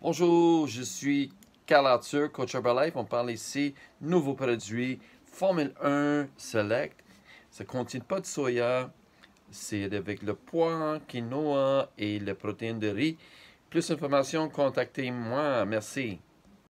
Bonjour, je suis Carl Arthur, coach Herbalife. On parle ici nouveaux produits Formule 1 Select. Ça contient pas de soya. C'est avec le pois, quinoa et les protéines de riz. Plus d'informations, contactez-moi. Merci.